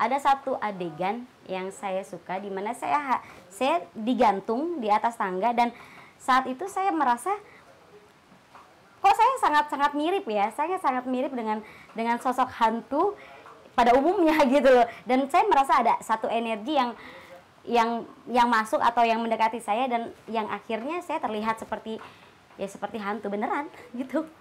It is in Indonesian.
ada satu adegan yang saya suka di mana saya saya digantung di atas tangga dan saat itu saya merasa kok saya sangat sangat mirip ya saya sangat mirip dengan dengan sosok hantu pada umumnya gitu loh dan saya merasa ada satu energi yang yang yang masuk atau yang mendekati saya dan yang akhirnya saya terlihat seperti ya seperti hantu beneran gitu